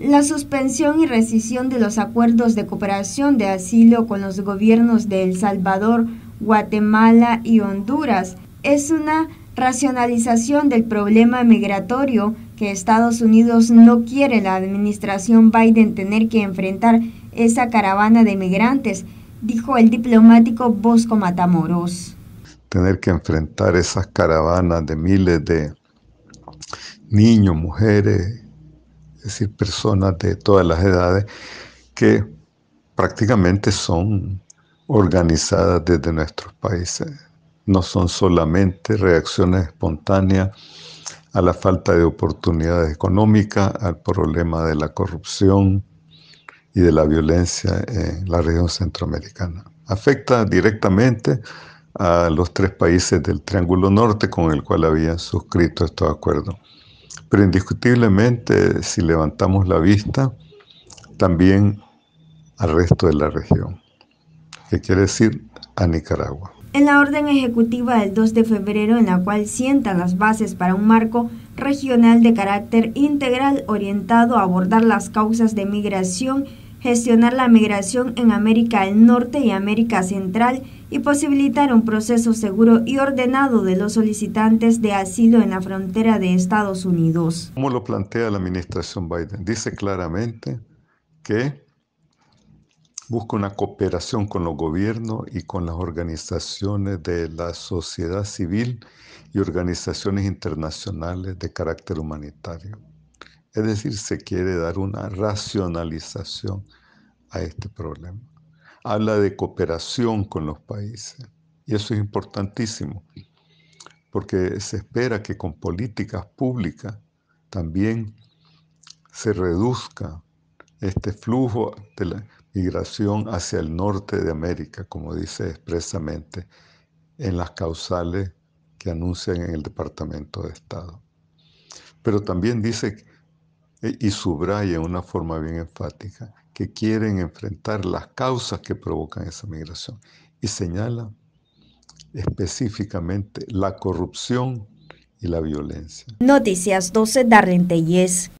La suspensión y rescisión de los acuerdos de cooperación de asilo con los gobiernos de El Salvador, Guatemala y Honduras es una racionalización del problema migratorio que Estados Unidos no quiere la administración Biden tener que enfrentar esa caravana de migrantes, dijo el diplomático Bosco Matamoros. Tener que enfrentar esas caravanas de miles de niños, mujeres, es decir, personas de todas las edades que prácticamente son organizadas desde nuestros países. No son solamente reacciones espontáneas a la falta de oportunidades económicas, al problema de la corrupción y de la violencia en la región centroamericana. Afecta directamente a los tres países del Triángulo Norte con el cual habían suscrito estos acuerdos. Pero indiscutiblemente, si levantamos la vista, también al resto de la región, que quiere decir a Nicaragua. En la orden ejecutiva del 2 de febrero, en la cual sienta las bases para un marco regional de carácter integral orientado a abordar las causas de migración, gestionar la migración en América del Norte y América Central y posibilitar un proceso seguro y ordenado de los solicitantes de asilo en la frontera de Estados Unidos. Como lo plantea la administración Biden? Dice claramente que busca una cooperación con los gobiernos y con las organizaciones de la sociedad civil y organizaciones internacionales de carácter humanitario. Es decir, se quiere dar una racionalización a este problema. Habla de cooperación con los países y eso es importantísimo porque se espera que con políticas públicas también se reduzca este flujo de la migración hacia el norte de América, como dice expresamente en las causales que anuncian en el Departamento de Estado. Pero también dice y subraya una forma bien enfática que quieren enfrentar las causas que provocan esa migración y señala específicamente la corrupción y la violencia. Noticias 12 y